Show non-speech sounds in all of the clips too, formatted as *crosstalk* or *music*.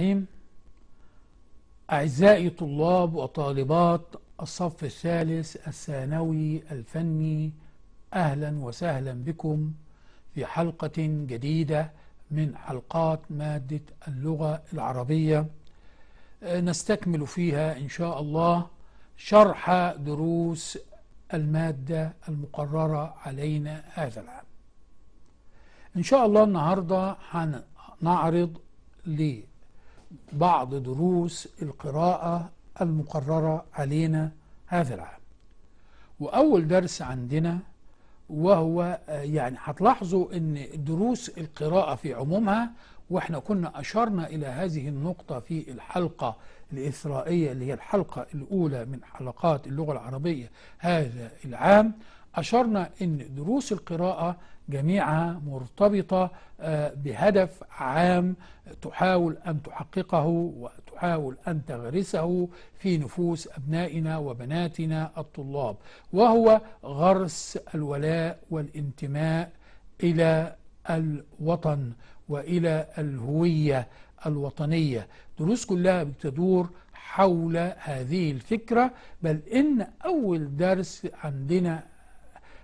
الرحيم أعزائي طلاب وطالبات الصف الثالث الثانوي الفني أهلا وسهلا بكم في حلقة جديدة من حلقات مادة اللغة العربية نستكمل فيها إن شاء الله شرح دروس المادة المقررة علينا هذا العام إن شاء الله النهاردة هنعرض ليه بعض دروس القراءة المقررة علينا هذا العام وأول درس عندنا وهو يعني هتلاحظوا أن دروس القراءة في عمومها واحنا كنا أشرنا إلى هذه النقطة في الحلقة الإسرائية اللي هي الحلقة الأولى من حلقات اللغة العربية هذا العام أشرنا أن دروس القراءة جميعها مرتبطة آه، بهدف عام تحاول أن تحققه وتحاول أن تغرسه في نفوس أبنائنا وبناتنا الطلاب وهو غرس الولاء والانتماء إلى الوطن وإلى الهوية الوطنية دروس كلها بتدور حول هذه الفكرة بل إن أول درس عندنا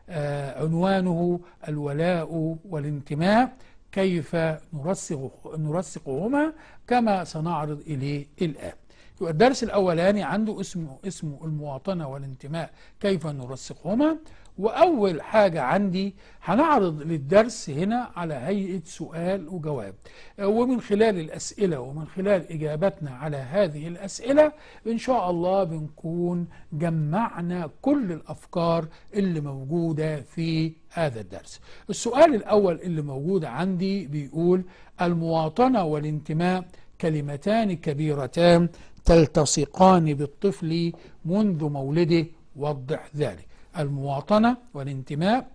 آه، عنوانه الولاء والانتماء كيف نرسق نرسقهما كما سنعرض إليه الآن يبقى الدرس الأولاني عنده اسمه اسمه المواطنة والانتماء كيف نرسخهما وأول حاجة عندي هنعرض للدرس هنا على هيئة سؤال وجواب آه، ومن خلال الأسئلة ومن خلال إجابتنا على هذه الأسئلة إن شاء الله بنكون جمعنا كل الأفكار اللي موجودة في هذا الدرس السؤال الأول اللي موجود عندي بيقول المواطنة والانتماء كلمتان كبيرتان تلتصقان بالطفل منذ مولده وضح ذلك المواطنة والانتماء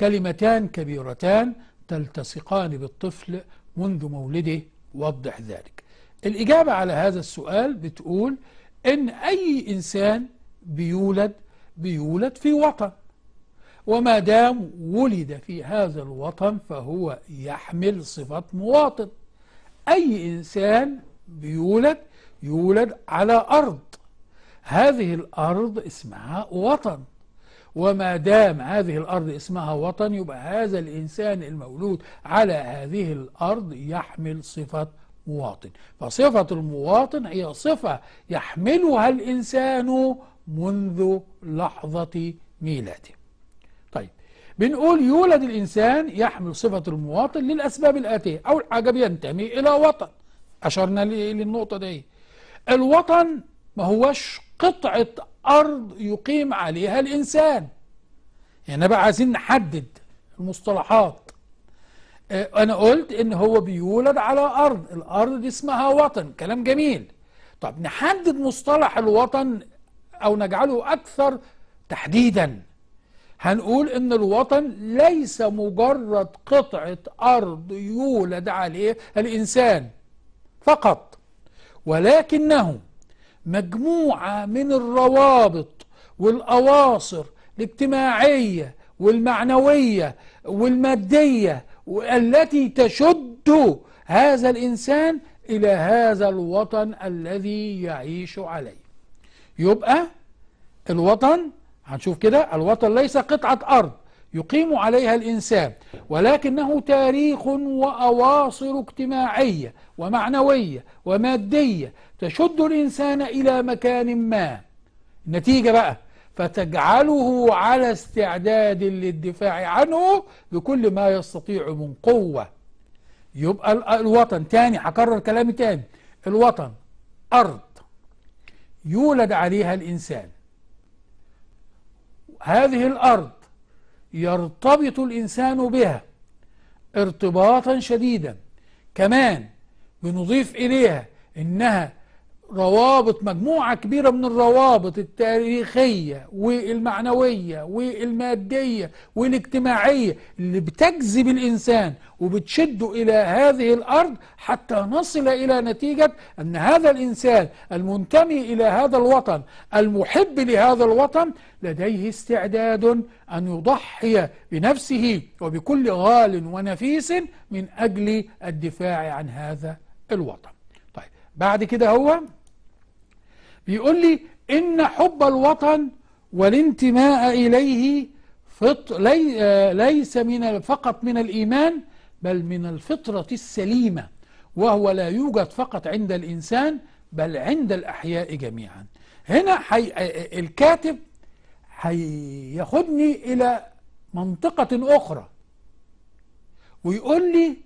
كلمتان كبيرتان تلتصقان بالطفل منذ مولده وضح ذلك الإجابة على هذا السؤال بتقول إن أي إنسان بيولد بيولد في وطن وما دام ولد في هذا الوطن فهو يحمل صفة مواطن أي إنسان بيولد يولد على أرض هذه الأرض اسمها وطن وما دام هذه الأرض اسمها وطن يبقى هذا الإنسان المولود على هذه الأرض يحمل صفة مواطن فصفة المواطن هي صفة يحملها الإنسان منذ لحظة ميلاده طيب بنقول يولد الإنسان يحمل صفة المواطن للأسباب الآتية أول حاجة بينتمي إلى وطن أشرنا للنقطة دي الوطن ما هوش قطعة أرض يقيم عليها الإنسان يعني بقى عايزين نحدد المصطلحات آه، أنا قلت إن هو بيولد على أرض الأرض دي اسمها وطن كلام جميل طب نحدد مصطلح الوطن أو نجعله أكثر تحديدا هنقول إن الوطن ليس مجرد قطعة أرض يولد عليه الإنسان فقط ولكنه مجموعة من الروابط والأواصر الاجتماعية والمعنوية والمادية التي تشد هذا الإنسان إلى هذا الوطن الذي يعيش عليه يبقى الوطن هنشوف كده الوطن ليس قطعة أرض يقيم عليها الإنسان ولكنه تاريخ وأواصر اجتماعية ومعنوية ومادية تشد الإنسان إلى مكان ما النتيجة بقى فتجعله على استعداد للدفاع عنه بكل ما يستطيع من قوة يبقى الوطن تاني هكرر كلامي تاني الوطن أرض يولد عليها الإنسان هذه الأرض يرتبط الإنسان بها ارتباطا شديدا كمان بنضيف إليها إنها روابط مجموعة كبيرة من الروابط التاريخية والمعنوية والمادية والاجتماعية اللي بتجذب الإنسان وبتشده إلى هذه الأرض حتى نصل إلى نتيجة أن هذا الإنسان المنتمي إلى هذا الوطن المحب لهذا الوطن لديه استعداد أن يضحي بنفسه وبكل غال ونفيس من أجل الدفاع عن هذا الوطن بعد كده هو بيقول لي إن حب الوطن والانتماء إليه فط... لي... آه، ليس من فقط من الإيمان بل من الفطرة السليمة وهو لا يوجد فقط عند الإنسان بل عند الأحياء جميعا هنا حي... آه، آه، الكاتب هياخدني إلى منطقة أخرى ويقول لي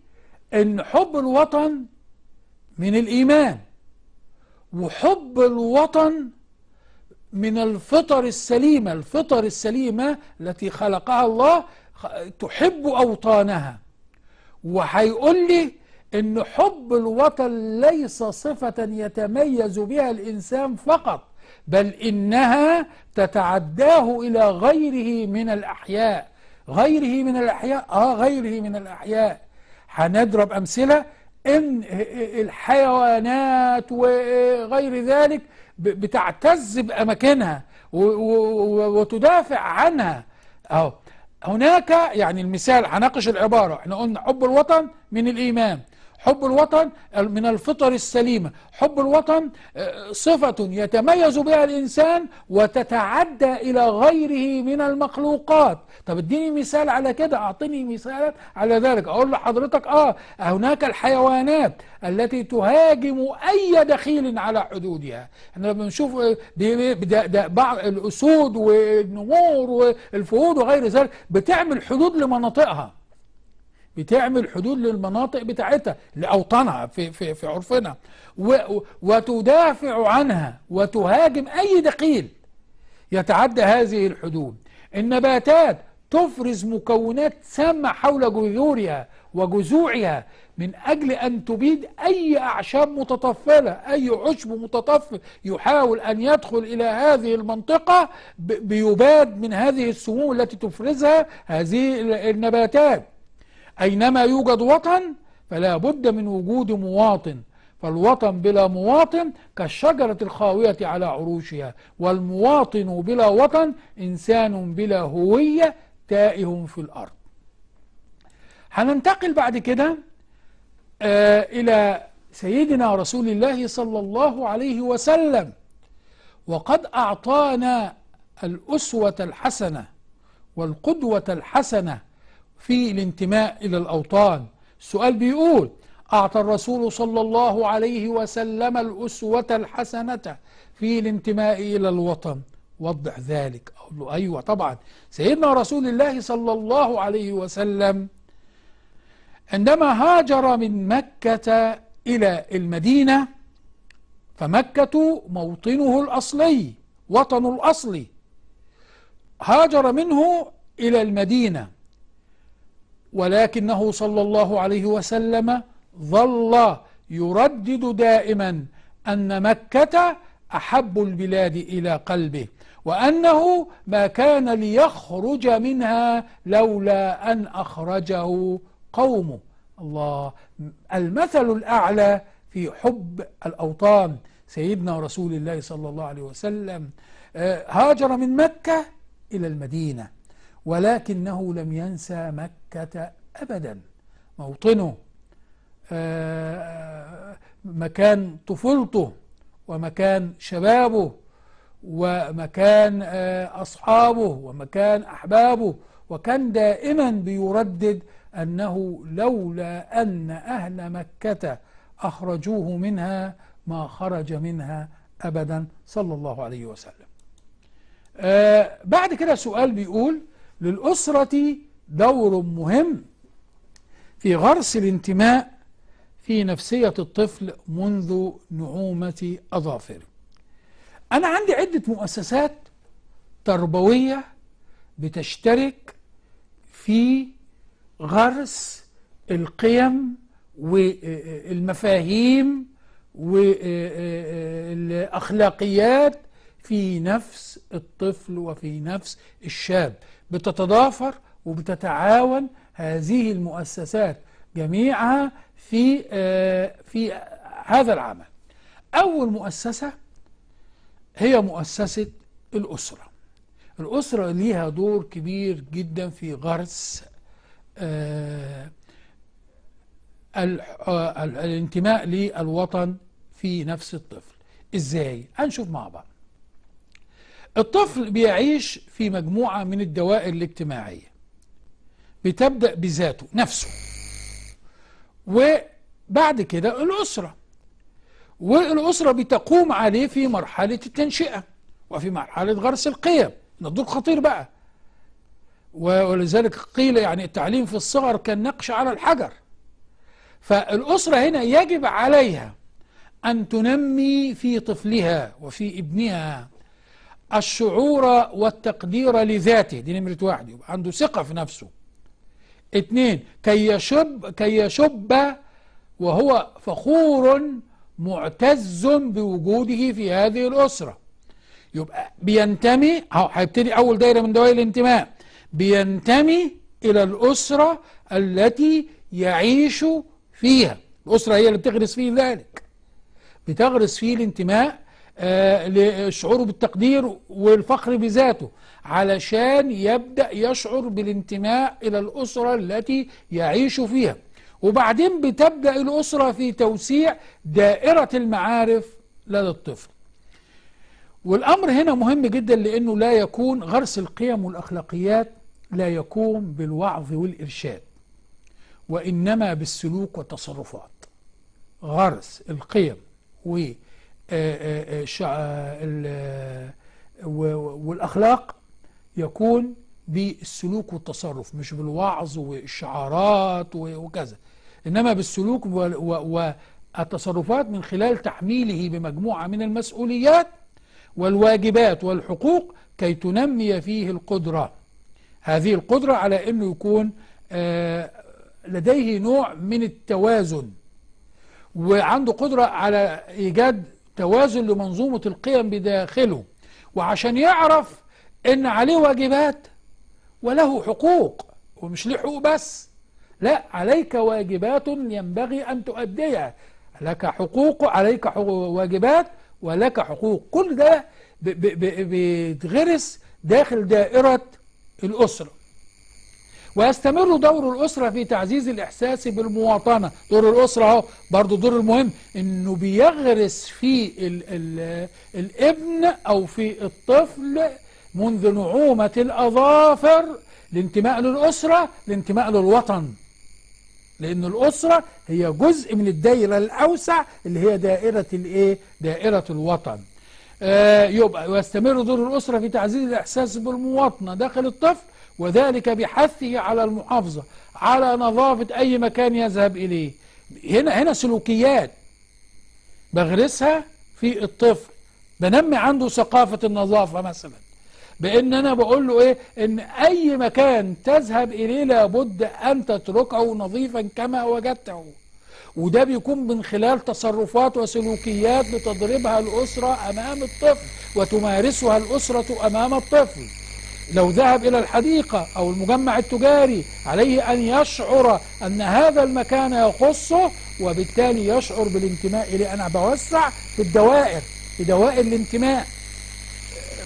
إن حب الوطن من الإيمان وحب الوطن من الفطر السليمة الفطر السليمة التي خلقها الله تحب أوطانها وهيقول لي ان حب الوطن ليس صفة يتميز بها الإنسان فقط بل إنها تتعداه إلى غيره من الأحياء غيره من الأحياء آه غيره من الأحياء هنضرب أمثلة ان الحيوانات وغير ذلك بتعتز باماكنها وتدافع عنها اهو هناك يعني المثال هناقش العباره احنا قلنا حب الوطن من الايمان حب الوطن من الفطر السليمة حب الوطن آه، صفة يتميز بها الإنسان وتتعدى إلى غيره من المخلوقات طب اديني مثال على كده أعطني مثالا على ذلك اقول لحضرتك اه هناك الحيوانات التي تهاجم اي دخيل على حدودها احنا بنشوف آه، ده بعض الاسود والنمور والفهود وغير ذلك بتعمل حدود لمناطقها بتعمل حدود للمناطق بتاعتها لاوطانها في في في عرفنا وتدافع عنها وتهاجم اي دقيل يتعدى هذه الحدود النباتات تفرز مكونات سامة حول جذورها وجذوعها من أجل أن تبيد أي أعشاب متطفلة أي عشب متطفل يحاول أن يدخل إلى هذه المنطقة بيباد من هذه السموم التي تفرزها هذه النباتات أينما يوجد وطن فلا بد من وجود مواطن فالوطن بلا مواطن كالشجرة الخاوية على عروشها والمواطن بلا وطن إنسان بلا هوية تائه في الأرض هننتقل بعد كده آه إلى سيدنا رسول الله صلى الله عليه وسلم وقد أعطانا الأسوة الحسنة والقدوة الحسنة في الانتماء إلى الأوطان السؤال بيقول أعطى الرسول صلى الله عليه وسلم الأسوة الحسنة في الانتماء إلى الوطن وضح ذلك أقول له أيوة طبعا سيدنا رسول الله صلى الله عليه وسلم عندما هاجر من مكة إلى المدينة فمكة موطنه الأصلي وطن الأصلي هاجر منه إلى المدينة ولكنه صلى الله عليه وسلم ظل يردد دائما أن مكة أحب البلاد إلى قلبه وأنه ما كان ليخرج منها لولا أن أخرجه قومه الله المثل الأعلى في حب الأوطان سيدنا رسول الله صلى الله عليه وسلم آه، هاجر من مكة إلى المدينة ولكنه لم ينسى مكة مكة أبدا موطنه آه، مكان طفولته ومكان شبابه ومكان آه، أصحابه ومكان أحبابه وكان دائما بيردد أنه لولا أن أهل مكة أخرجوه منها ما خرج منها أبدا صلى الله عليه وسلم آه، بعد كده سؤال بيقول للأسرة دور مهم في غرس الانتماء في نفسية الطفل منذ نعومة أظافره أنا عندي عدة مؤسسات تربوية بتشترك في غرس القيم والمفاهيم والأخلاقيات في نفس الطفل وفي نفس الشاب بتتضافر وبتتعاون هذه المؤسسات جميعها في آه، في هذا العمل أول مؤسسة هي مؤسسة الأسرة الأسرة ليها دور كبير جدا في غرس آه، آه، الانتماء للوطن في نفس الطفل ازاي هنشوف مع بعض الطفل بيعيش في مجموعة من الدوائر الاجتماعية بتبدأ بذاته نفسه وبعد كده الأسرة والأسرة بتقوم عليه في مرحلة التنشئة وفي مرحلة غرس القيم ده خطير بقى ولذلك قيل يعني التعليم في الصغر كان نقش على الحجر فالأسرة هنا يجب عليها أن تنمي في طفلها وفي ابنها الشعور والتقدير لذاته دي نمرة واحد يبقى عنده ثقة في نفسه اتنين كي يشب, كي يشب وهو فخور معتز بوجوده في هذه الأسرة يبقى بينتمي اهو هيبتدي أول دايرة من دوائر الانتماء بينتمي إلى الأسرة التي يعيش فيها الأسرة هي اللي بتغرس فيه ذلك بتغرس فيه الانتماء آه لشعوره بالتقدير والفخر بذاته علشان يبدأ يشعر بالانتماء إلى الأسرة التي يعيش فيها وبعدين بتبدأ الأسرة في توسيع دائرة المعارف لدى الطفل والأمر هنا مهم جدا لأنه لا يكون غرس القيم والأخلاقيات لا يكون بالوعظ والإرشاد وإنما بالسلوك والتصرفات غرس القيم و آه، آه، آه، والأخلاق يكون بالسلوك والتصرف مش بالوعظ والشعارات وكذا إنما بالسلوك والتصرفات من خلال تحميله بمجموعة من المسؤوليات والواجبات والحقوق كي تنمي فيه القدرة هذه القدرة على أنه يكون آه، لديه نوع من التوازن وعنده قدرة على إيجاد توازن لمنظومة القيم بداخله وعشان يعرف إن عليه واجبات وله حقوق ومش ليه حقوق بس لا عليك واجبات ينبغي أن تؤديها لك حقوق عليك حقوق واجبات ولك حقوق كل ده بيتغرس داخل دائرة الأسرة ويستمر دور الأسرة في تعزيز الإحساس بالمواطنة دور الأسرة اهو برضه دور المهم إنه بيغرس في الـ الـ الابن أو في الطفل منذ نعومة الأظافر الانتماء للأسرة الانتماء للوطن لأن الأسرة هي جزء من الدائرة الأوسع اللي هي دائرة الإيه؟ دائرة الوطن آه يبقى ويستمر دور الأسرة في تعزيز الإحساس بالمواطنة داخل الطفل وذلك بحثه على المحافظة على نظافة أي مكان يذهب إليه هنا هنا سلوكيات بغرسها في الطفل بنمي عنده ثقافة النظافة مثلا بان انا بقول له ايه ان اي مكان تذهب اليه لابد ان تتركه نظيفا كما وجدته وده بيكون من خلال تصرفات وسلوكيات بتضربها الاسره امام الطفل وتمارسها الاسره امام الطفل لو ذهب إلى الحديقة أو المجمع التجاري عليه أن يشعر أن هذا المكان يخصه وبالتالي يشعر بالانتماء إليه أنا بوسع في الدوائر في دوائر الانتماء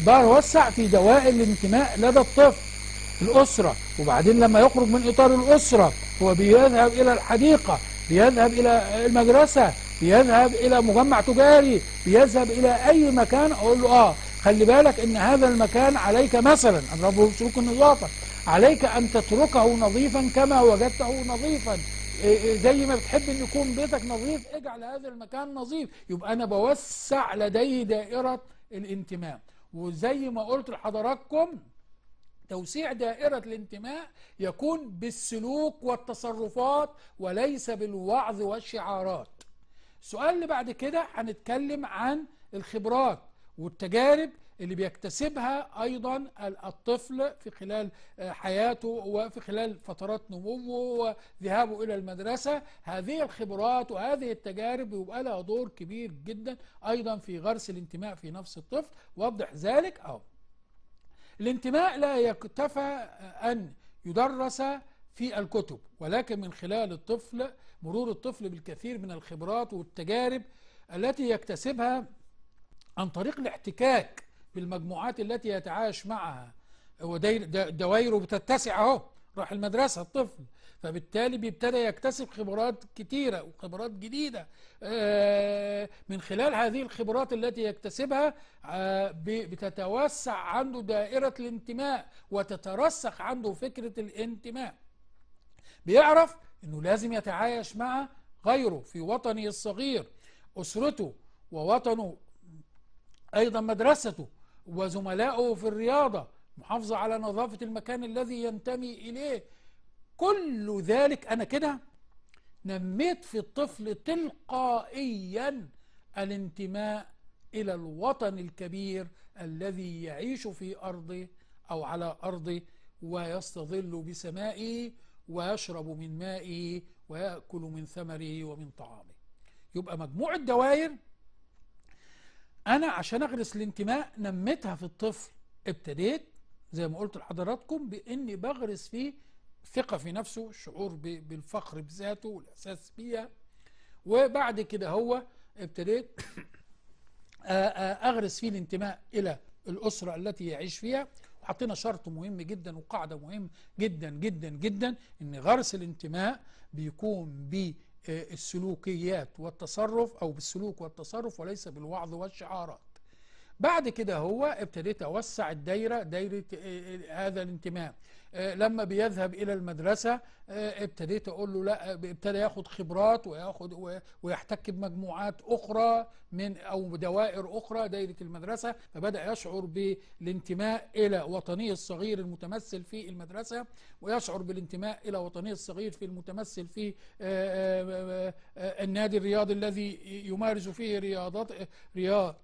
بوسع في دوائر الانتماء لدى الطفل الأسرة وبعدين لما يخرج من إطار الأسرة هو بيذهب إلى الحديقة بيذهب إلى المدرسة بيذهب إلى مجمع تجاري بيذهب إلى أي مكان أقول له آه خلي بالك إن هذا المكان عليك مثلا أضربه بسلوك النظافة عليك أن تتركه نظيفا كما وجدته نظيفا إيه، إيه، زي ما بتحب ان يكون بيتك نظيف اجعل هذا المكان نظيف يبقى انا بوسع لدي دائره الانتماء وزي ما قلت لحضراتكم توسيع دائرة الانتماء يكون بالسلوك والتصرفات وليس بالوعظ والشعارات السؤال اللي بعد كده هنتكلم عن الخبرات والتجارب اللي بيكتسبها أيضا الطفل في خلال آه، حياته وفي خلال فترات نموه وذهابه إلى المدرسة هذه الخبرات وهذه التجارب بيبقى لها دور كبير جدا أيضا في غرس الانتماء في نفس الطفل وضح ذلك أهو الانتماء لا يكتفى آه، أن يدرس في الكتب ولكن من خلال الطفل مرور الطفل بالكثير من الخبرات والتجارب التي يكتسبها عن طريق الاحتكاك بالمجموعات التي يتعايش معها هو دوائره بتتسع اهو راح المدرسة الطفل فبالتالي بيبتدى يكتسب خبرات كتيرة وخبرات جديدة آه، من خلال هذه الخبرات التي يكتسبها آه، بتتوسع عنده دائرة الانتماء وتترسخ عنده فكرة الانتماء بيعرف انه لازم يتعايش مع غيره في وطنه الصغير أسرته ووطنه أيضا مدرسته وزملائه في الرياضة محافظة على نظافة المكان الذي ينتمي إليه كل ذلك أنا كده نميت في الطفل تلقائيا الانتماء إلى الوطن الكبير الذي يعيش في أرضه أو على أرضه ويستظل بسمائه ويشرب من مائه ويأكل من ثمره ومن طعامه يبقى مجموع الدوائر انا عشان اغرس الانتماء نميتها في الطفل ابتديت زي ما قلت لحضراتكم باني بغرس فيه ثقه في نفسه الشعور بالفخر بذاته والاحساس بيها وبعد كده هو ابتديت *coughs* اغرس فيه الانتماء الى الاسره التي يعيش فيها وحطينا شرط مهم جدا وقاعده مهم جدا جدا جدا ان غرس الانتماء بيكون بي السلوكيات والتصرف أو بالسلوك والتصرف وليس بالوعظ والشعارات بعد كده هو ابتديت أوسع الدايرة دايرة آه، آه، هذا الانتماء آه، لما بيذهب إلى المدرسة آه، ابتديت أقول له لا آه، ابتدى ياخد خبرات وياخد ويحتك بمجموعات أخرى من أو دوائر أخرى دايرة المدرسة فبدأ يشعر بالانتماء إلى وطنيه الصغير المتمثل في المدرسة ويشعر بالانتماء إلى وطنيه الصغير في المتمثل في النادي الرياضي الذي يمارس فيه رياضات رياضة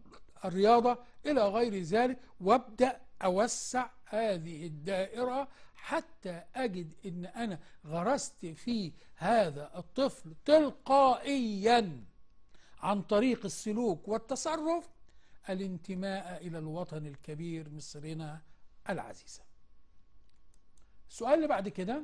الرياضة إلى غير ذلك وابدأ أوسع هذه الدائرة حتى أجد أن أنا غرست في هذا الطفل تلقائيا عن طريق السلوك والتصرف الانتماء إلى الوطن الكبير مصرنا العزيزة السؤال اللي بعد كده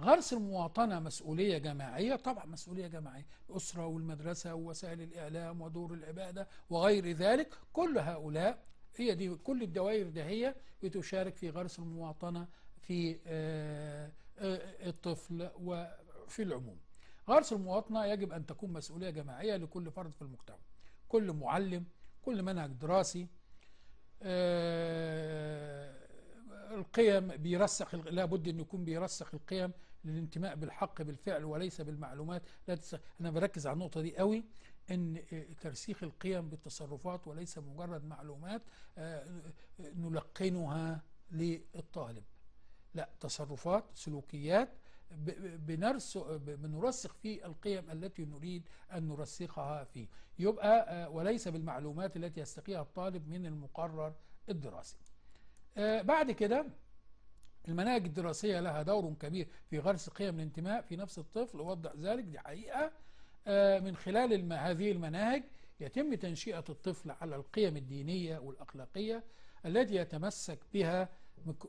غرس المواطنة مسؤولية جماعية طبعا مسؤولية جماعية الأسرة والمدرسة ووسائل الإعلام ودور العبادة وغير ذلك كل هؤلاء هي دي كل الدوائر ده هي بتشارك في غرس المواطنة في آه، آه، الطفل وفي العموم غرس المواطنة يجب أن تكون مسؤولية جماعية لكل فرد في المجتمع كل معلم كل منهج دراسي آه، القيم بيرسخ لابد أن يكون بيرسخ القيم للانتماء بالحق بالفعل وليس بالمعلومات لا تس... أنا بركز على النقطة دي قوي ان ترسيخ القيم بالتصرفات وليس مجرد معلومات آه، نلقنها للطالب لا تصرفات سلوكيات بنرسخ فيه القيم التي نريد أن نرسخها فيه يبقى آه، وليس بالمعلومات التي يستقيها الطالب من المقرر الدراسي آه، بعد كده المناهج الدراسية لها دور كبير في غرس قيم الانتماء في نفس الطفل ووضع ذلك دي حقيقة آه، من خلال هذه المناهج يتم تنشئة الطفل على القيم الدينية والأخلاقية التي يتمسك بها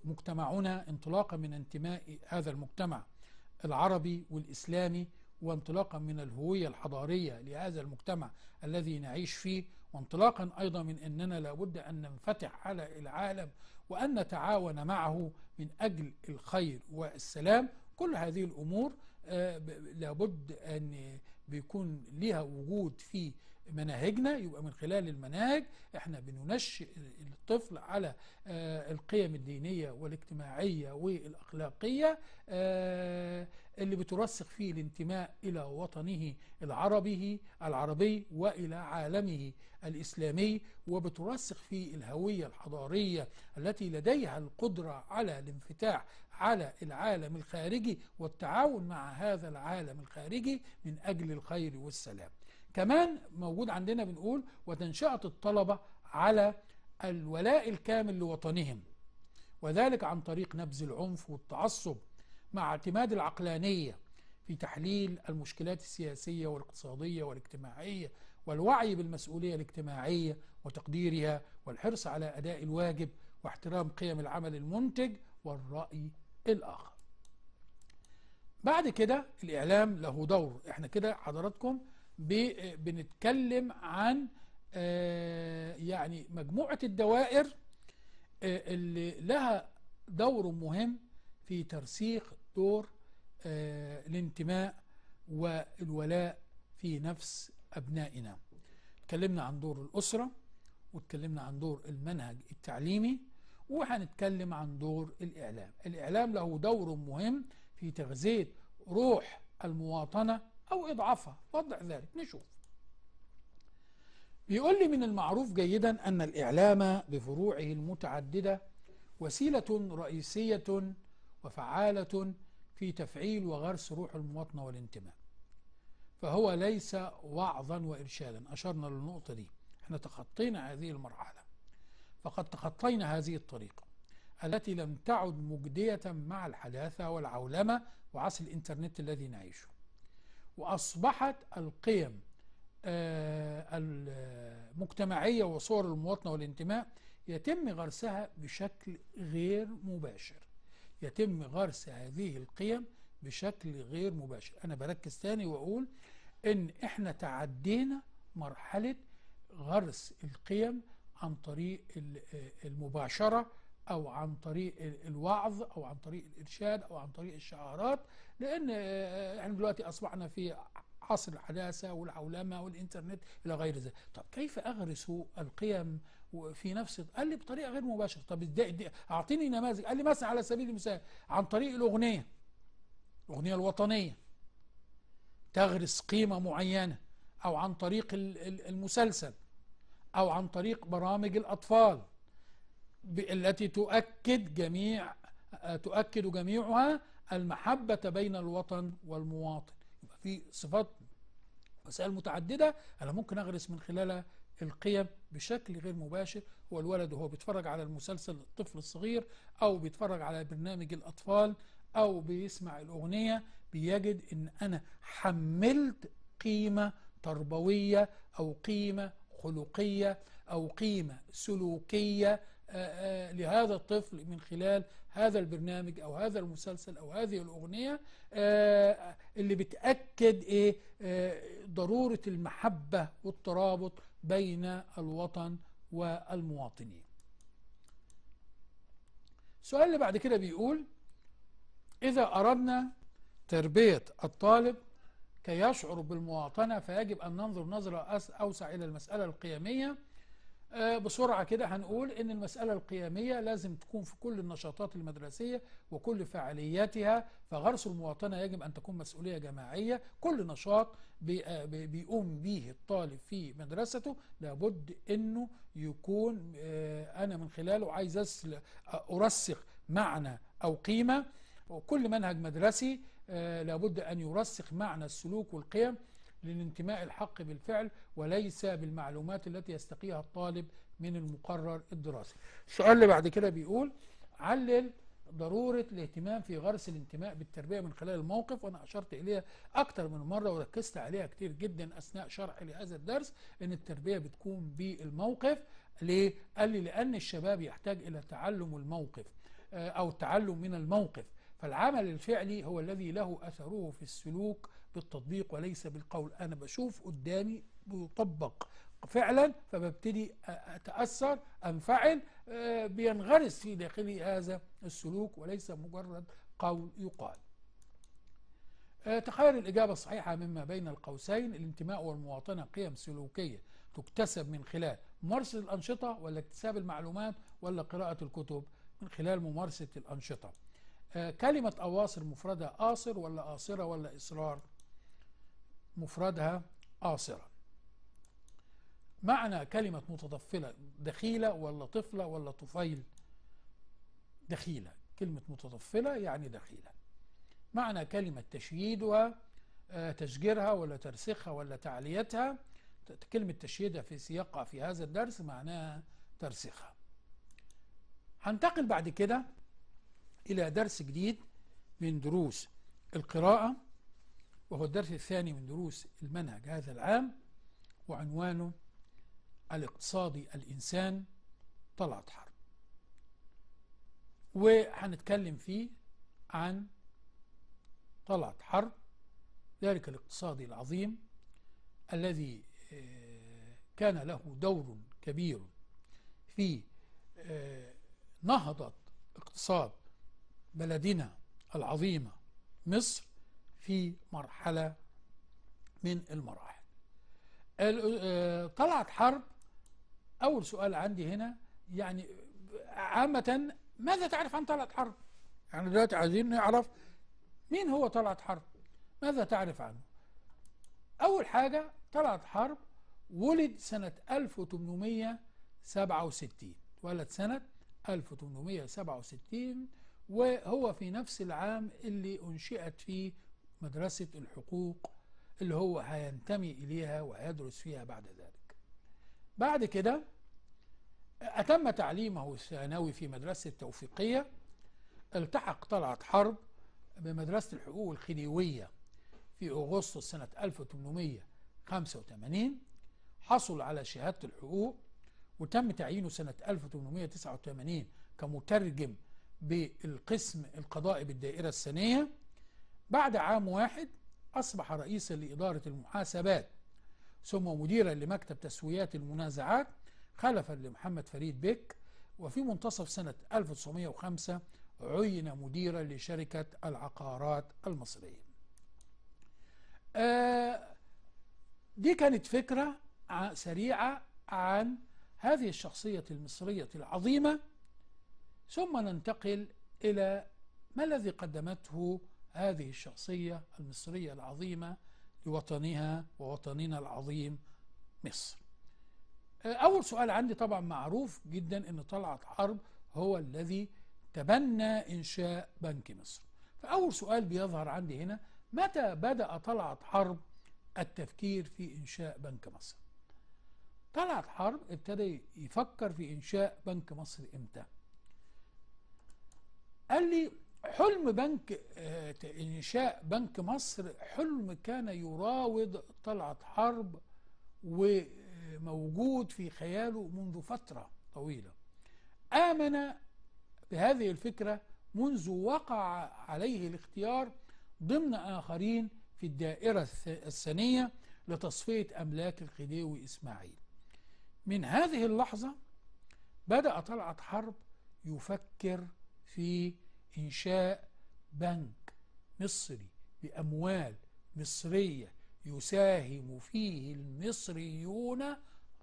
مجتمعنا انطلاقا من انتماء هذا المجتمع العربي والإسلامي وانطلاقا من الهوية الحضارية لهذا المجتمع الذي نعيش فيه وانطلاقا أيضا من أننا لابد أن ننفتح على العالم وأن نتعاون معه من أجل الخير والسلام كل هذه الأمور آه، لابد أن بيكون ليها وجود في مناهجنا يبقى من خلال المناهج احنا بننشئ الطفل على آه، القيم الدينية والاجتماعية والأخلاقية آه، اللي بترسخ فيه الانتماء إلى وطنه العربي العربي وإلى عالمه الإسلامي وبترسخ فيه الهوية الحضارية التي لديها القدرة على الانفتاح على العالم الخارجي والتعاون مع هذا العالم الخارجي من أجل الخير والسلام كمان موجود عندنا بنقول وتنشئة الطلبة على الولاء الكامل لوطنهم وذلك عن طريق نبذ العنف والتعصب مع اعتماد العقلانية في تحليل المشكلات السياسية والاقتصادية والاجتماعية والوعي بالمسؤولية الاجتماعية وتقديرها والحرص على أداء الواجب واحترام قيم العمل المنتج والرأي الآخر بعد كده الإعلام له دور احنا كده حضراتكم بنتكلم عن آه، يعني مجموعة الدوائر آه، اللي لها دور مهم في ترسيخ دور آه، الانتماء والولاء في نفس أبنائنا اتكلمنا عن دور الأسرة واتكلمنا عن دور المنهج التعليمي وهنتكلم عن دور الإعلام الإعلام له دور مهم في تغذية روح المواطنة أو إضعافها وضح ذلك نشوف بيقول لي من المعروف جيدا أن الإعلام بفروعه المتعددة وسيلة رئيسية وفعالة في تفعيل وغرس روح المواطنة والانتماء فهو ليس وعظا وإرشادا أشرنا للنقطة دي احنا تخطينا هذه المرحلة فقد تخطينا هذه الطريقة التي لم تعد مجدية مع الحداثة والعولمة وعصر الإنترنت الذي نعيشه وأصبحت القيم آه، المجتمعية وصور المواطنة والانتماء يتم غرسها بشكل غير مباشر يتم غرس هذه القيم بشكل غير مباشر أنا بركز تاني وأقول إن إحنا تعدينا مرحلة غرس القيم عن طريق آه، المباشرة أو عن طريق الوعظ أو عن طريق الإرشاد أو عن طريق الشعارات لأن يعني دلوقتي أصبحنا في عصر الحداثة والعولمة والإنترنت إلى غير ذلك طب كيف أغرس القيم في نفس قال لي بطريقة غير مباشرة طب أعطيني نماذج قال لي مثلا على سبيل المثال عن طريق الأغنية الأغنية الوطنية تغرس قيمة معينة أو عن طريق المسلسل أو عن طريق برامج الأطفال التي تؤكد جميع تؤكد جميعها المحبة بين الوطن والمواطن يبقى في صفات مسائل متعددة أنا ممكن أغرس من خلالها القيم بشكل غير مباشر هو الولد وهو بيتفرج على المسلسل الطفل الصغير أو بيتفرج على برنامج الأطفال أو بيسمع الأغنية بيجد إن أنا حملت قيمة تربوية أو قيمة خلقية أو قيمة سلوكية آه، آه، لهذا الطفل من خلال هذا البرنامج أو هذا المسلسل أو هذه الأغنية آه، اللي بتأكد إيه ضرورة المحبة والترابط بين الوطن والمواطنين السؤال اللي بعد كده بيقول إذا أردنا تربية الطالب كي يشعر بالمواطنة فيجب أن ننظر نظرة أوسع إلى المسألة القيمية آه، بسرعة كده هنقول ان المسألة القيامية لازم تكون في كل النشاطات المدرسية وكل فعالياتها فغرس المواطنة يجب ان تكون مسؤولية جماعية كل نشاط آه، بيقوم به الطالب في مدرسته لابد انه يكون آه، انا من خلاله عايز ارسخ معنى او قيمة وكل منهج مدرسي لابد ان يرسخ معنى السلوك والقيم للانتماء الحق بالفعل وليس بالمعلومات التي يستقيها الطالب من المقرر الدراسي السؤال اللي بعد كده بيقول علل ضرورة الاهتمام في غرس الانتماء بالتربية من خلال الموقف وأنا أشرت إليها أكتر من مرة وركزت عليها كتير جدا أثناء شرحي لهذا الدرس إن التربية بتكون بالموقف ليه؟ قال لي لأن الشباب يحتاج إلى تعلم الموقف آه، أو التعلم من الموقف فالعمل الفعلي هو الذي له أثره في السلوك بالتطبيق وليس بالقول انا بشوف قدامي بيطبق فعلا فببتدي اتاثر انفعل آه، بينغرس في داخلي هذا السلوك وليس مجرد قول يقال آه، تخيل الإجابة الصحيحة مما بين القوسين الانتماء والمواطنة قيم سلوكية تكتسب من خلال ممارسة الأنشطة ولا اكتساب المعلومات ولا قراءة الكتب من خلال ممارسة الأنشطة آه، كلمة أواصر مفردة آصر ولا آصرة ولا إصرار مفردها آصرا معنى كلمة متطفلة دخيلة ولا طفلة ولا طفيل دخيلة كلمة متطفلة يعني دخيلة معنى كلمة تشييدها آه، تشجيرها ولا ترسيخها ولا تعليتها كلمة تشييدها في سياقها في هذا الدرس معناها ترسيخها هنتقل بعد كده إلى درس جديد من دروس القراءة وهو الدرس الثاني من دروس المنهج هذا العام وعنوانه الاقتصادي الإنسان طلعت حرب وهنتكلم فيه عن طلعت حرب ذلك الاقتصادي العظيم الذي آه، كان له دور كبير في آه، نهضة اقتصاد بلدنا العظيمة مصر في مرحلة من المراحل آه، طلعت حرب أول سؤال عندي هنا يعني عامة ماذا تعرف عن طلعت حرب يعني دلوقتي عايزين نعرف مين هو طلعت حرب ماذا تعرف عنه أول حاجة طلعت حرب ولد سنة 1867 اتولد سنة 1867 وهو في نفس العام اللي أنشئت فيه مدرسة الحقوق اللي هو هينتمي إليها وهيدرس فيها بعد ذلك بعد كده أتم تعليمه الثانوي في مدرسة التوفيقية التحق طلعت حرب بمدرسة الحقوق الخديوية في أغسطس سنة 1885 حصل على شهادة الحقوق وتم تعيينه سنة 1889 كمترجم بالقسم القضائي بالدائرة الثانية بعد عام واحد أصبح رئيسا لإدارة المحاسبات ثم مديرا لمكتب تسويات المنازعات خلفا لمحمد فريد بيك وفي منتصف سنة 1905 عين مديرا لشركة العقارات المصرية آه دي كانت فكرة سريعة عن هذه الشخصية المصرية العظيمة ثم ننتقل إلى ما الذي قدمته هذه الشخصية المصرية العظيمة لوطنها ووطننا العظيم مصر آه، أول سؤال عندي طبعا معروف جدا أن طلعت حرب هو الذي تبنى إنشاء بنك مصر فأول سؤال بيظهر عندي هنا متى بدأ طلعت حرب التفكير في إنشاء بنك مصر طلعت حرب ابتدى يفكر في إنشاء بنك مصر إمتى قال لي حلم بنك آه، إنشاء بنك مصر حلم كان يراود طلعت حرب وموجود في خياله منذ فترة طويلة آمن بهذه الفكرة منذ وقع عليه الاختيار ضمن آخرين في الدائرة الثانية لتصفية أملاك الخديوي إسماعيل من هذه اللحظة بدأ طلعت حرب يفكر في إنشاء بنك مصري بأموال مصرية يساهم فيه المصريون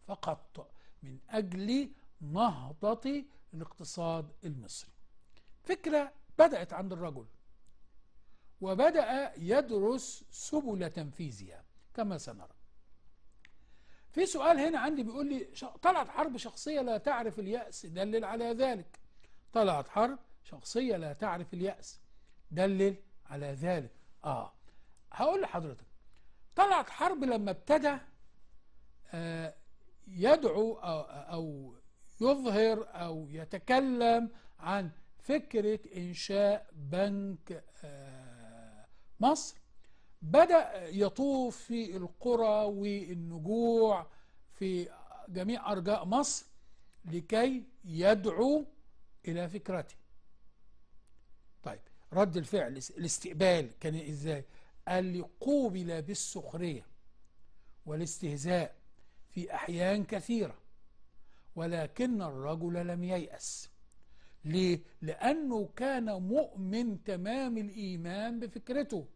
فقط من أجل نهضة الاقتصاد المصري فكرة بدأت عند الرجل وبدأ يدرس سبل تنفيذها كما سنرى في سؤال هنا عندي بيقول لي طلعت حرب شخصية لا تعرف اليأس دلل على ذلك طلعت حرب شخصية لا تعرف اليأس دلل على ذلك آه هقول لحضرتك طلعت حرب لما ابتدى آه يدعو أو, أو يظهر أو يتكلم عن فكرة إنشاء بنك آه مصر بدأ يطوف في القرى والنجوع في جميع أرجاء مصر لكي يدعو إلى فكرته طيب رد الفعل الاستقبال كان ازاي قال لي قوبل بالسخرية والاستهزاء في أحيان كثيرة ولكن الرجل لم ييأس ليه؟ لأنه كان مؤمن تمام الإيمان بفكرته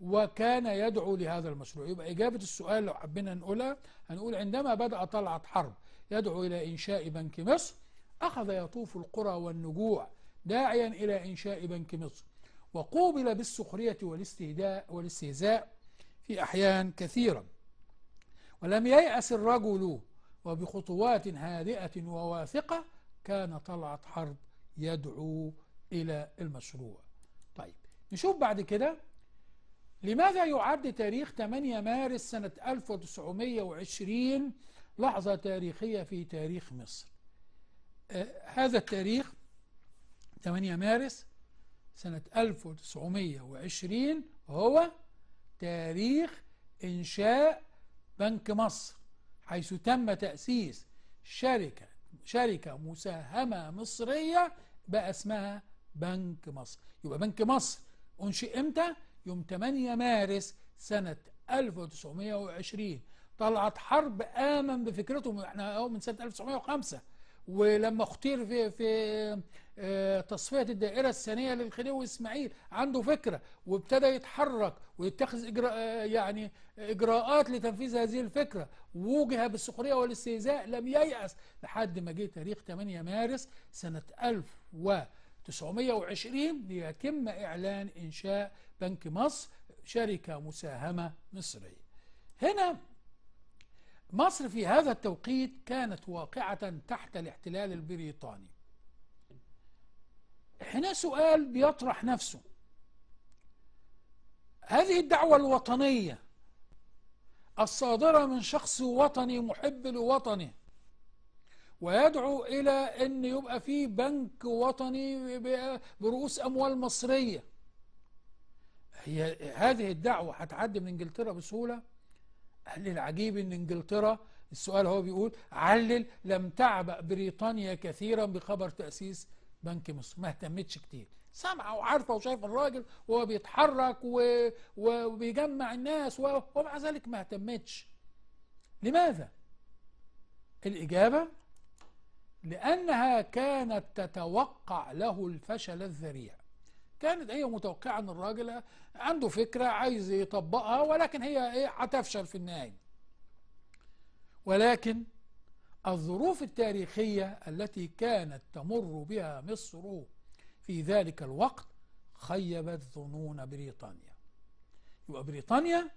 وكان يدعو لهذا المشروع يبقى إجابة السؤال لو حبينا نقولها هنقول عندما بدأ طلعت حرب يدعو إلى إنشاء بنك مصر أخذ يطوف القرى والنجوع داعيا إلى إنشاء بنك مصر وقوبل بالسخرية والاستهزاء في أحيان كثيرة ولم ييأس الرجل وبخطوات هادئة وواثقة كان طلعت حرب يدعو إلى المشروع طيب نشوف بعد كده لماذا يعد تاريخ 8 مارس سنة 1920 لحظة تاريخية في تاريخ مصر آه هذا التاريخ 8 مارس سنة 1920 هو تاريخ إنشاء بنك مصر حيث تم تأسيس شركة شركة مساهمة مصرية بقى اسمها بنك مصر يبقى بنك مصر أنشئ إمتى؟ يوم 8 مارس سنة 1920 طلعت حرب آمن بفكرته احنا اهو من سنة 1905 ولما اختير في في آه، تصفيه الدائره الثانيه للخديوي اسماعيل عنده فكره وابتدى يتحرك ويتخذ إجراء آه، يعني اجراءات لتنفيذ هذه الفكره ووجه بالسخريه والاستهزاء لم ييأس لحد ما جه تاريخ 8 مارس سنه 1920 ليتم اعلان انشاء بنك مصر شركه مساهمه مصريه. هنا مصر في هذا التوقيت كانت واقعة تحت الاحتلال البريطاني هنا سؤال بيطرح نفسه هذه الدعوة الوطنية الصادرة من شخص وطني محب لوطنه ويدعو إلى أن يبقى في بنك وطني برؤوس أموال مصرية هي هذه الدعوة هتعدي من إنجلترا بسهولة العجيب ان انجلترا السؤال هو بيقول علل لم تعبأ بريطانيا كثيرا بخبر تأسيس بنك مصر ما اهتمتش كتير سامعه وعارفه وشايفه الراجل وهو بيتحرك و... وبيجمع الناس و... ومع ذلك ما اهتمتش لماذا الإجابة لأنها كانت تتوقع له الفشل الذريع كانت هي متوقعه ان الراجل عنده فكره عايز يطبقها ولكن هي ايه هتفشل في النهايه ولكن الظروف التاريخيه التي كانت تمر بها مصر في ذلك الوقت خيبت ظنون بريطانيا يبقى بريطانيا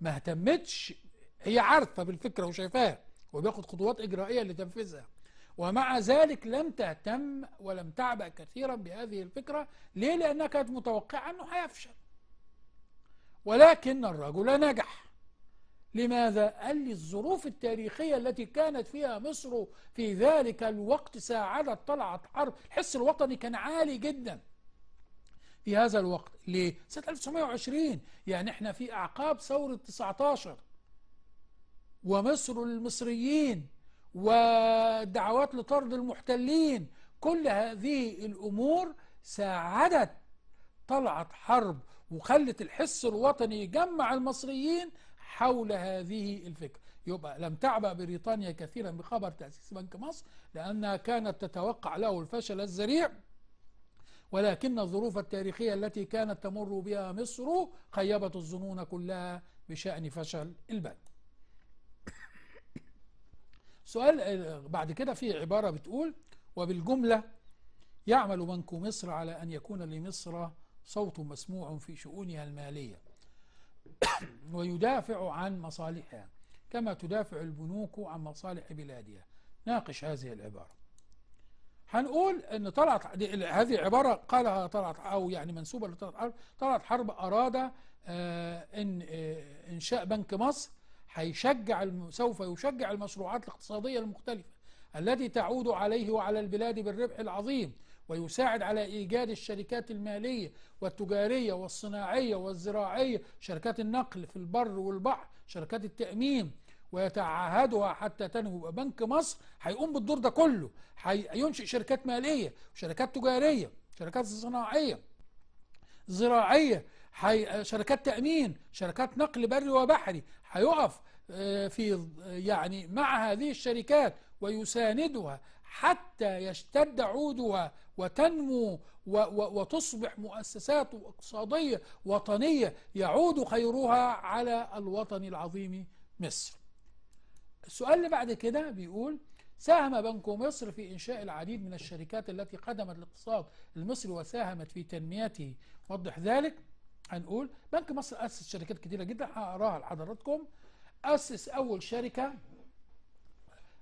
ما اهتمتش هي عارفه بالفكره وشايفاها وبياخد خطوات اجرائيه لتنفيذها ومع ذلك لم تهتم ولم تعبأ كثيرا بهذه الفكرة ليه لأنها كانت متوقعة أنه هيفشل ولكن الرجل نجح لماذا؟ قال لي الظروف التاريخية التي كانت فيها مصر في ذلك الوقت ساعدت طلعت حرب الحس الوطني كان عالي جدا في هذا الوقت ليه؟ سنة 1920 يعني احنا في أعقاب ثورة 19 ومصر المصريين ودعوات لطرد المحتلين كل هذه الأمور ساعدت طلعت حرب وخلت الحس الوطني يجمع المصريين حول هذه الفكرة يبقى لم تعبأ بريطانيا كثيرا بخبر تأسيس بنك مصر لأنها كانت تتوقع له الفشل الذريع ولكن الظروف التاريخية التي كانت تمر بها مصر خيبت الظنون كلها بشأن فشل البنك سؤال آه، بعد كده في عبارة بتقول وبالجملة يعمل بنك مصر على أن يكون لمصر صوت مسموع في شؤونها المالية *coughs* ويدافع عن مصالحها كما تدافع البنوك عن مصالح بلادها ناقش هذه العبارة هنقول ان طلعت هذه عبارة قالها طلعت او يعني منسوبة لطلعت حرب طلعت حرب اراد آه، ان آه، انشاء بنك مصر هيشجع سوف يشجع المشروعات الاقتصادية المختلفة التي تعود عليه وعلى البلاد بالربح العظيم ويساعد على إيجاد الشركات المالية والتجارية والصناعية والزراعية شركات النقل في البر والبحر شركات التأمين ويتعهدها حتى تنهو بنك مصر هيقوم بالدور ده كله هينشئ شركات مالية وشركات تجارية شركات صناعية زراعية شركات تأمين شركات نقل بري وبحري هيقف آه، في آه، يعني مع هذه الشركات ويساندها حتى يشتد عودها وتنمو وتصبح مؤسسات اقتصادية وطنية يعود خيرها على الوطن العظيم مصر السؤال اللي بعد كده بيقول ساهم بنك مصر في إنشاء العديد من الشركات التي قدمت الاقتصاد المصري وساهمت في تنميته وضح ذلك هنقول بنك مصر اسس شركات كتيره جدا هقراها لحضراتكم اسس اول شركه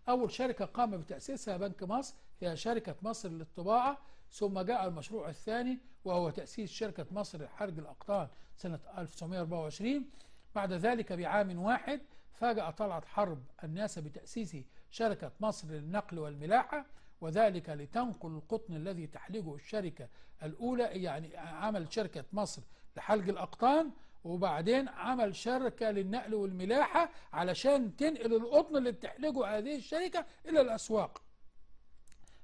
اول شركه قام بتاسيسها بنك مصر هي شركه مصر للطباعه ثم جاء المشروع الثاني وهو تاسيس شركه مصر لحرج الاقطان سنه 1924 بعد ذلك بعام واحد فاجأ طلعت حرب الناس بتأسيس شركة مصر للنقل والملاحة وذلك لتنقل القطن الذي تحلجه الشركة الأولى يعني عمل شركة مصر لحلق الأقطان وبعدين عمل شركة للنقل والملاحة علشان تنقل القطن اللي بتحلقه هذه الشركة إلى الأسواق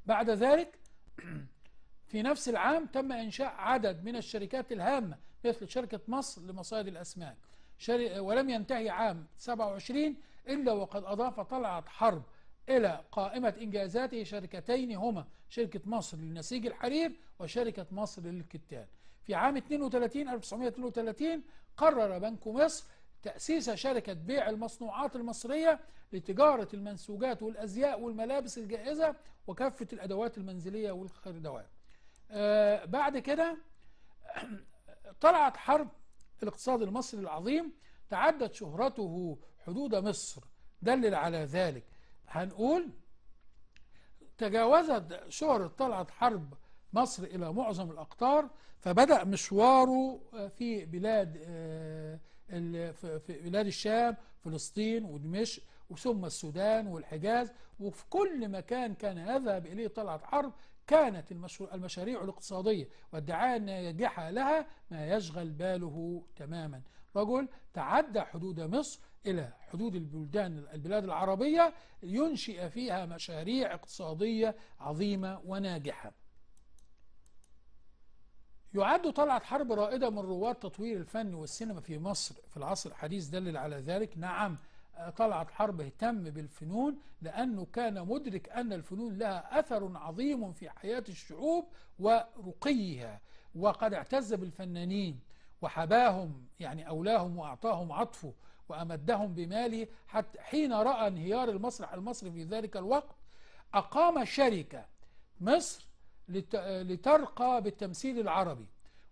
بعد ذلك *clears throat* في نفس العام تم إنشاء عدد من الشركات الهامة مثل شركة مصر لمصائد الأسماك ولم ينتهي عام 27 إلا وقد أضاف طلعت حرب إلى قائمة إنجازاته شركتين هما شركة مصر للنسيج الحرير وشركة مصر للكتان في عام 32 1932 قرر بنك مصر تأسيس شركة بيع المصنوعات المصرية لتجارة المنسوجات والأزياء والملابس الجائزة وكافة الأدوات المنزلية والخردوات آه بعد كده *clears throat* طلعت حرب الاقتصاد المصري العظيم تعدت شهرته حدود مصر دلل على ذلك هنقول تجاوزت شهرة طلعت حرب مصر إلى معظم الأقطار فبدأ مشواره آه، في بلاد آه، في بلاد الشام فلسطين ودمشق وثم السودان والحجاز وفي كل مكان كان يذهب إليه طلعت حرب كانت المشاريع الاقتصادية والدعاية الناجحة لها ما يشغل باله تماما رجل تعدى حدود مصر إلى حدود البلدان البلاد العربية ينشئ فيها مشاريع اقتصادية عظيمة وناجحة يعد طلعت حرب رائدة من رواد تطوير الفن والسينما في مصر في العصر الحديث دلل على ذلك نعم طلعت حرب اهتم بالفنون لأنه كان مدرك أن الفنون لها أثر عظيم في حياة الشعوب ورقيها وقد اعتز بالفنانين وحباهم يعني أولاهم وأعطاهم عطفه وأمدهم بماله حتى حين رأى انهيار المسرح المصري في ذلك الوقت أقام شركة مصر لترقى بالتمثيل العربي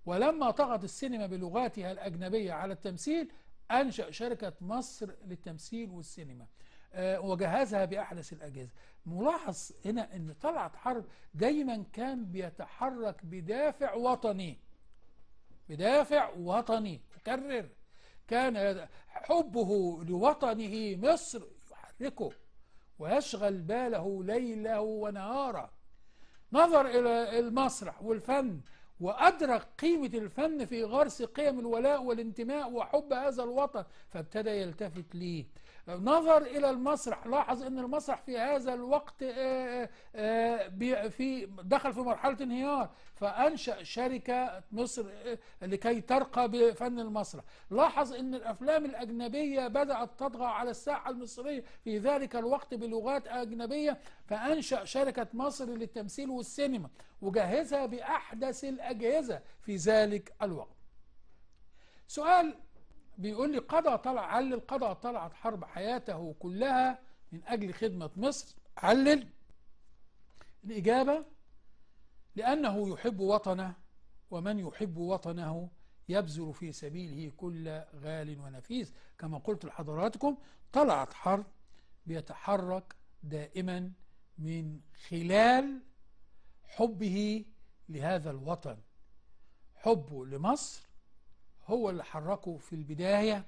ولما طغت السينما بلغاتها الأجنبية على التمثيل أنشأ شركة مصر للتمثيل والسينما آه، وجهزها بأحدث الأجهزة ملاحظ هنا أن طلعت حرب دايما كان بيتحرك بدافع وطني بدافع وطني أكرر كان حبه لوطنه مصر يحركه ويشغل باله ليله ونهاره نظر إلى المسرح والفن وأدرك قيمة الفن في غرس قيم الولاء والانتماء وحب هذا الوطن فابتدى يلتفت ليه نظر إلى المسرح لاحظ أن المسرح في هذا الوقت آه، آه، آه، في دخل في مرحلة انهيار فأنشأ شركة مصر لكي ترقى بفن المسرح لاحظ أن الأفلام الأجنبية بدأت تطغى على الساحة المصرية في ذلك الوقت بلغات أجنبية فأنشأ شركة مصر للتمثيل والسينما وجهزها بأحدث الأجهزة في ذلك الوقت سؤال بيقول لي قضى طلع علل قضى طلعت حرب حياته كلها من أجل خدمة مصر علل الإجابة لأنه يحب وطنه ومن يحب وطنه يبذل في سبيله كل غال ونفيس كما قلت لحضراتكم طلعت حرب بيتحرك دائما من خلال حبه لهذا الوطن حبه لمصر هو اللي حركه في البداية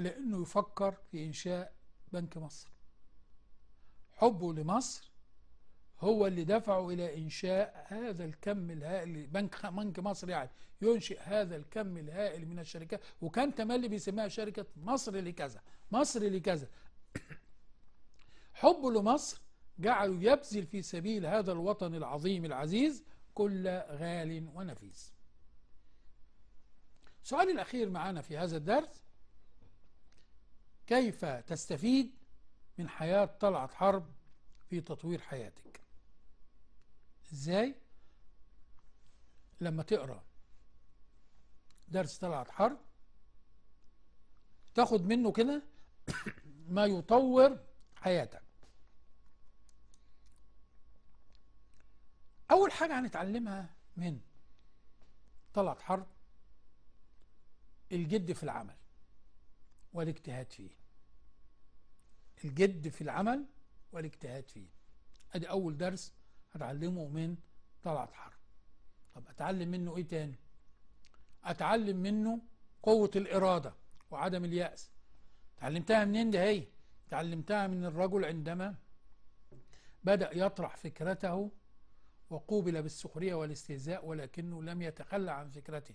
إلى أنه يفكر في إنشاء بنك مصر حبه لمصر هو اللي دفعه إلى إنشاء هذا الكم الهائل بنك بنك مصر يعني ينشئ هذا الكم الهائل من الشركات وكان تملي بيسميها شركة مصر لكذا مصر لكذا *coughs* حبه لمصر جعله يبذل في سبيل هذا الوطن العظيم العزيز كل غال ونفيس السؤال الأخير معنا في هذا الدرس كيف تستفيد من حياة طلعت حرب في تطوير حياتك ازاي لما تقرأ درس طلعت حرب تاخد منه كده *coughs* ما يطور حياتك أول حاجة هنتعلمها من طلعت حرب الجد في العمل والاجتهاد فيه الجد في العمل والاجتهاد فيه ادي اول درس هتعلمه من طلعت حرب طب اتعلم منه ايه تاني اتعلم منه قوة الارادة وعدم اليأس تعلمتها منين ده هي تعلمتها من الرجل عندما بدأ يطرح فكرته وقوبل بالسخرية والاستهزاء ولكنه لم يتخلى عن فكرته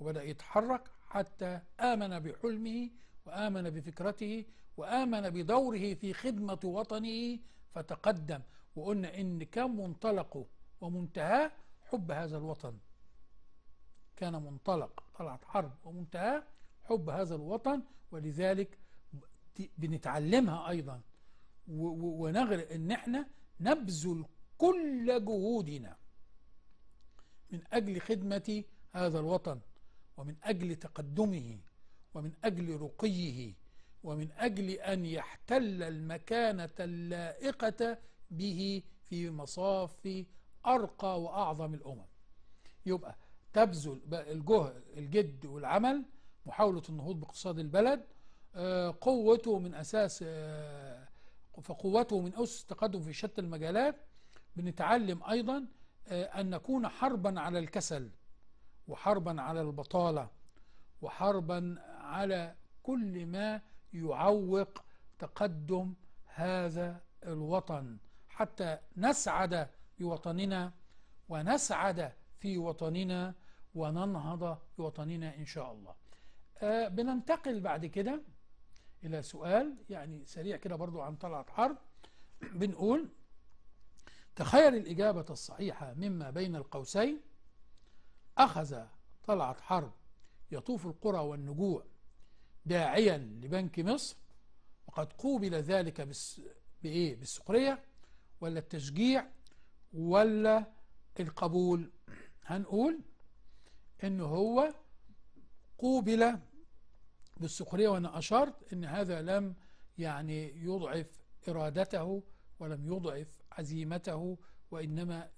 وبدأ يتحرك حتى آمن بحلمه وآمن بفكرته وآمن بدوره في خدمة وطنه فتقدم وقلنا إن كان منطلقه ومنتهاه حب هذا الوطن كان منطلق طلعت حرب ومنتهاه حب هذا الوطن ولذلك بنتعلمها أيضا ونغرق إن احنا نبذل كل جهودنا من أجل خدمة هذا الوطن ومن أجل تقدمه ومن أجل رقيه ومن أجل أن يحتل المكانة اللائقة به في مصاف أرقى وأعظم الأمم يبقى تبذل الجهد الجد والعمل محاولة النهوض باقتصاد البلد آه، قوته من أساس آه، فقوته من أسس التقدم في شتى المجالات بنتعلم أيضا آه، أن نكون حربا على الكسل وحربا على البطالة وحربا على كل ما يعوق تقدم هذا الوطن حتى نسعد بوطننا ونسعد في وطننا وننهض بوطننا إن شاء الله آه بننتقل بعد كده إلى سؤال يعني سريع كده برضو عن طلعة حرب بنقول تخير الإجابة الصحيحة مما بين القوسين أخذ طلعت حرب يطوف القرى والنجوع داعيا لبنك مصر وقد قوبل ذلك بإيه؟ بالسخرية ولا التشجيع ولا القبول هنقول إن هو قوبل بالسخرية وأنا أشرت إن هذا لم يعني يضعف إرادته ولم يضعف عزيمته وإنما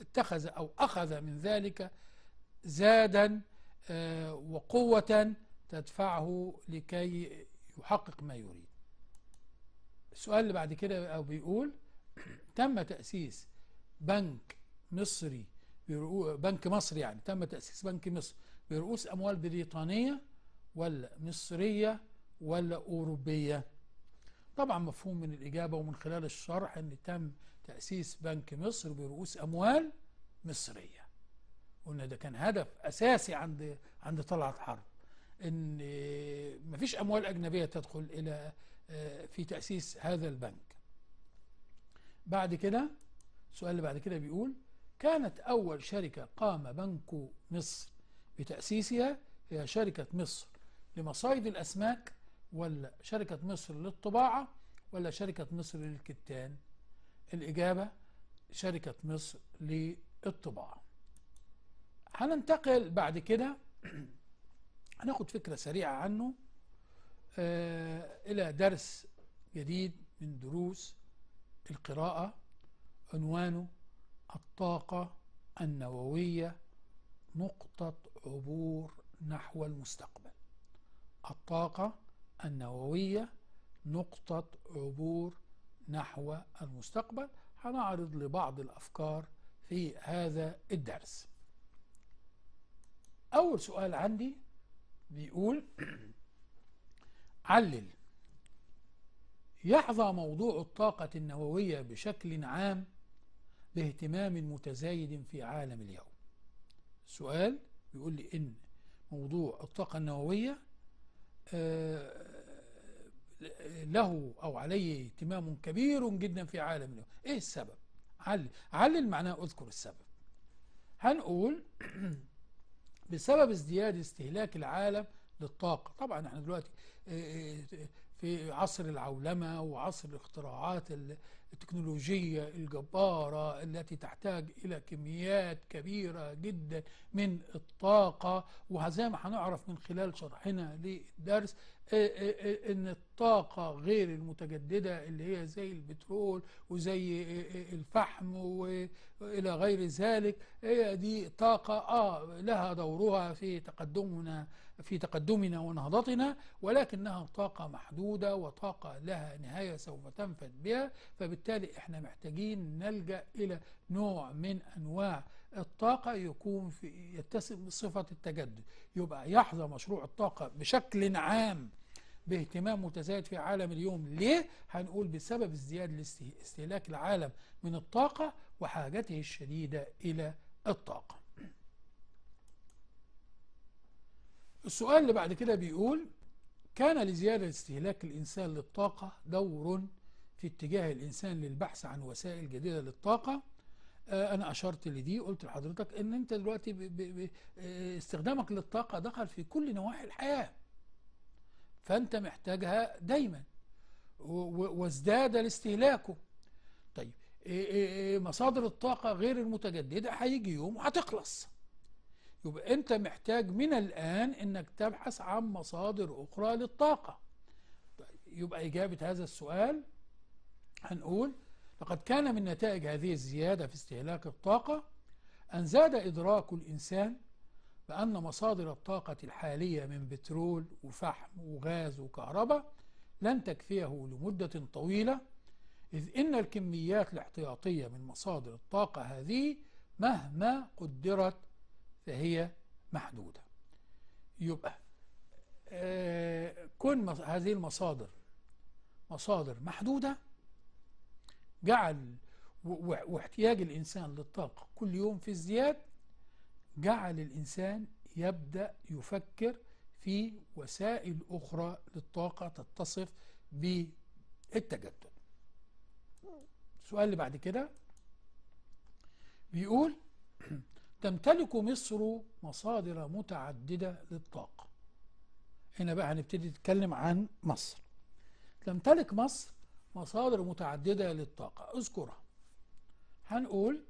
اتخذ أو أخذ من ذلك زادا آه، وقوة تدفعه لكي يحقق ما يريد السؤال اللي بعد كده أو بيقول *clears throat* تم تأسيس بنك مصري بنك مصر يعني تم تأسيس بنك مصر برؤوس أموال بريطانية ولا مصرية ولا أوروبية طبعا مفهوم من الإجابة ومن خلال الشرح أن تم تأسيس بنك مصر برؤوس أموال مصرية قلنا ده كان هدف أساسي عند عند طلعت حرب إن آه، مفيش أموال أجنبية تدخل إلى آه، في تأسيس هذا البنك بعد كده السؤال اللي بعد كده بيقول كانت أول شركة قام بنك مصر بتأسيسها هي شركة مصر لمصايد الأسماك ولا شركة مصر للطباعة ولا شركة مصر للكتان الإجابة شركة مصر للطباعة هننتقل بعد كده هناخد فكرة سريعة عنه آه، إلى درس جديد من دروس القراءة عنوانه الطاقة النووية نقطة عبور نحو المستقبل الطاقة النووية نقطة عبور نحو المستقبل هنعرض لبعض الأفكار في هذا الدرس أول سؤال عندي بيقول *clears throat* علل يحظى موضوع الطاقة النووية بشكل عام باهتمام متزايد في عالم اليوم سؤال بيقول لي إن موضوع الطاقة النووية آه له أو عليه اهتمام كبير جدا في عالم اليوم إيه السبب؟ علل علل معناه أذكر السبب هنقول *clears throat* بسبب ازدياد استهلاك العالم للطاقة طبعا احنا دلوقتي آه، آه، في عصر العولمة وعصر الاختراعات التكنولوجية الجبارة التي تحتاج إلى كميات كبيرة جدا من الطاقة وزي ما هنعرف من خلال شرحنا للدرس ان الطاقة غير المتجددة اللي هي زي البترول وزي الفحم وإلى غير ذلك هي دي طاقة آه لها دورها في تقدمنا في تقدمنا ونهضتنا ولكنها طاقة محدودة وطاقة لها نهاية سوف تنفذ بها فبالتالي احنا محتاجين نلجأ إلى نوع من أنواع الطاقة يكون في يتسم بصفة التجدد يبقى يحظى مشروع الطاقة بشكل عام باهتمام متزايد في عالم اليوم ليه؟ هنقول بسبب ازدياد استهلاك العالم من الطاقة وحاجته الشديدة إلى الطاقة السؤال اللي بعد كده بيقول كان لزيادة استهلاك الإنسان للطاقة دور في اتجاه الإنسان للبحث عن وسائل جديدة للطاقة آه، أنا أشرت لدي قلت لحضرتك أن أنت دلوقتي آه، استخدامك للطاقة دخل في كل نواحي الحياة فأنت محتاجها دايما وازداد الاستهلاكه طيب آه، مصادر الطاقة غير المتجددة هيجي يوم وهتخلص يبقى أنت محتاج من الآن أنك تبحث عن مصادر أخرى للطاقة طيب، يبقى إجابة هذا السؤال هنقول لقد كان من نتائج هذه الزيادة في استهلاك الطاقة أن زاد إدراك الإنسان بأن مصادر الطاقة الحالية من بترول وفحم وغاز وكهرباء لن تكفيه لمدة طويلة إذ إن الكميات الاحتياطية من مصادر الطاقة هذه مهما قدرت فهي محدودة يبقى آه كون هذه المصادر مصادر محدودة جعل واحتياج الإنسان للطاقة كل يوم في ازدياد جعل الإنسان يبدأ يفكر في وسائل أخرى للطاقة تتصف بالتجدد السؤال اللي بعد كده بيقول *clears throat* تمتلك مصر مصادر متعددة للطاقة هنا بقى هنبتدي نتكلم عن مصر تمتلك مصر مصادر متعددة للطاقة اذكرها هنقول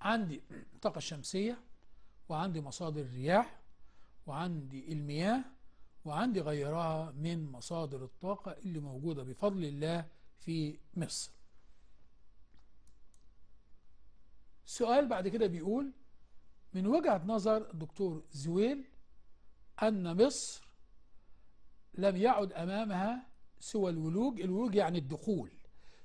عندي الطاقة الشمسية وعندي مصادر الرياح وعندي المياه وعندي غيرها من مصادر الطاقة اللي موجودة بفضل الله في مصر سؤال بعد كده بيقول من وجهة نظر الدكتور زويل أن مصر لم يعد أمامها سوى الولوج الولوج يعني الدخول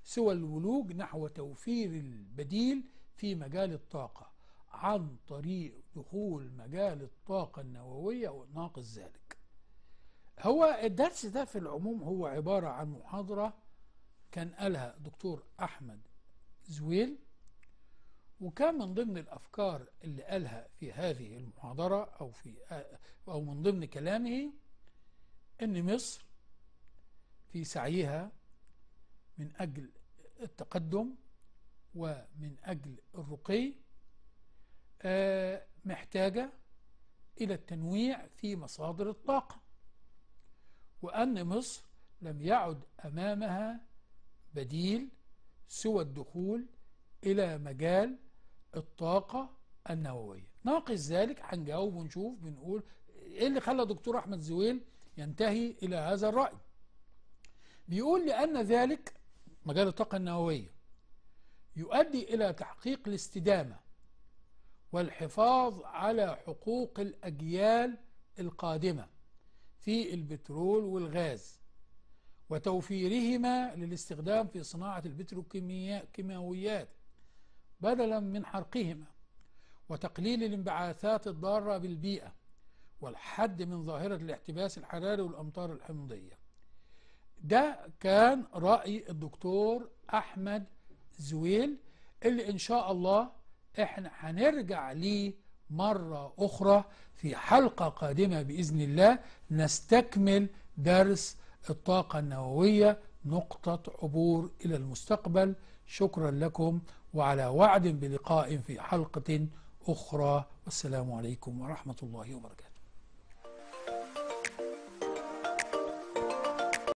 سوى الولوج نحو توفير البديل في مجال الطاقة عن طريق دخول مجال الطاقة النووية وناقص ذلك هو الدرس ده في العموم هو عبارة عن محاضرة كان قالها دكتور أحمد زويل وكان من ضمن الأفكار اللي قالها في هذه المحاضرة أو, في آه، أو من ضمن كلامه أن مصر في سعيها من أجل التقدم ومن أجل الرقي آه، محتاجة إلى التنويع في مصادر الطاقة وأن مصر لم يعد أمامها بديل سوى الدخول إلى مجال الطاقة النووية ناقص ذلك هنجاوب ونشوف بنقول ايه اللي خلى دكتور احمد زويل ينتهي الى هذا الرأي بيقول لأن ذلك مجال الطاقة النووية يؤدي إلى تحقيق الاستدامة والحفاظ على حقوق الأجيال القادمة في البترول والغاز وتوفيرهما للاستخدام في صناعة البتروكيماويات بدلا من حرقهما وتقليل الانبعاثات الضارة بالبيئة والحد من ظاهرة الاحتباس الحراري والأمطار الحمضية ده كان رأي الدكتور أحمد زويل اللي إن شاء الله إحنا هنرجع ليه مرة أخرى في حلقة قادمة بإذن الله نستكمل درس الطاقة النووية نقطة عبور إلى المستقبل شكرا لكم وعلى وعد بلقاء في حلقة أخرى والسلام عليكم ورحمة الله وبركاته